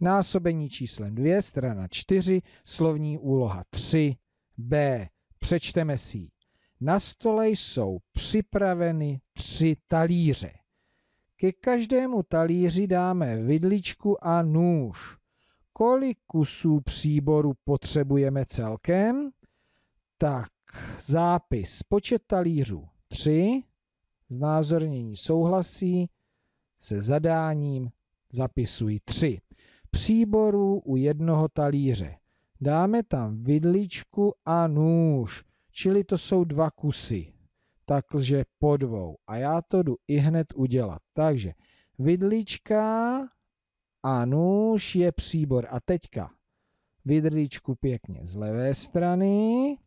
násobení číslem 2, strana 4, slovní úloha 3, B. Přečteme si Na stole jsou připraveny tři talíře. Ke každému talíři dáme vidličku a nůž. Kolik kusů příboru potřebujeme celkem? Tak, zápis. Počet talířů 3. Znázornění souhlasí se zadáním zapisuji 3 příborů u jednoho talíře. Dáme tam vidličku a nůž, čili to jsou dva kusy, takže po dvou. A já to jdu i hned udělat. Takže vidlička a nůž je příbor. A teďka vidličku pěkně z levé strany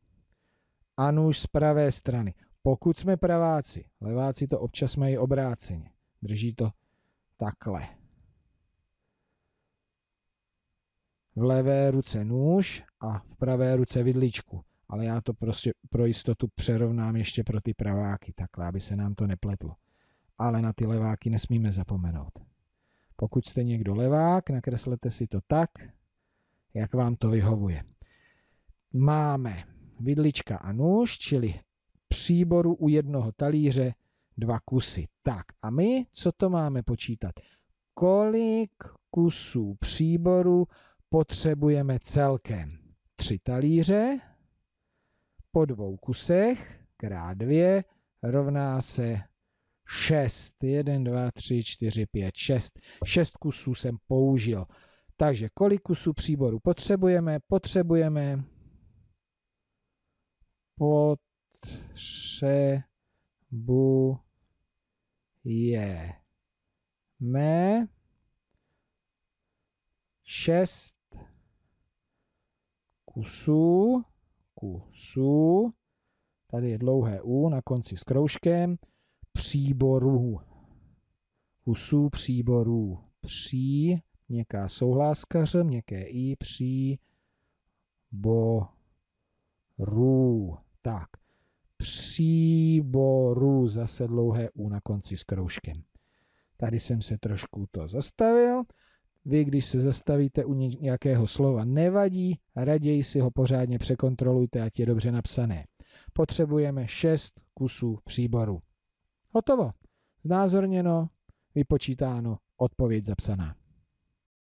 a nůž z pravé strany. Pokud jsme praváci, leváci to občas mají obráceně. Drží to takhle. v levé ruce nůž a v pravé ruce vidličku. Ale já to prostě pro jistotu přerovnám ještě pro ty praváky, takhle, aby se nám to nepletlo. Ale na ty leváky nesmíme zapomenout. Pokud jste někdo levák, nakreslete si to tak, jak vám to vyhovuje. Máme vidlička a nůž, čili příboru u jednoho talíře dva kusy. Tak a my, co to máme počítat? Kolik kusů příboru potřebujeme celkem tři talíře po dvou kusech krát dvě rovná se 6. 1, 2, 3, 4, 5, 6. 6 kusů jsem použil. Takže kolik kusů příboru potřebujeme? Potřebujeme potřebujeme 6 kusů, kusů, tady je dlouhé U na konci s kroužkem, příborů, kusů příborů, pří, měkká souhláska, ř, měkké I, pří, bo, rů. Tak, příborů, zase dlouhé U na konci s kroužkem. Tady jsem se trošku to zastavil. Vy, když se zastavíte u nějakého slova, nevadí, raději si ho pořádně překontrolujte, ať je dobře napsané. Potřebujeme 6 kusů příboru. Hotovo. Znázorněno, vypočítáno, odpověď zapsaná.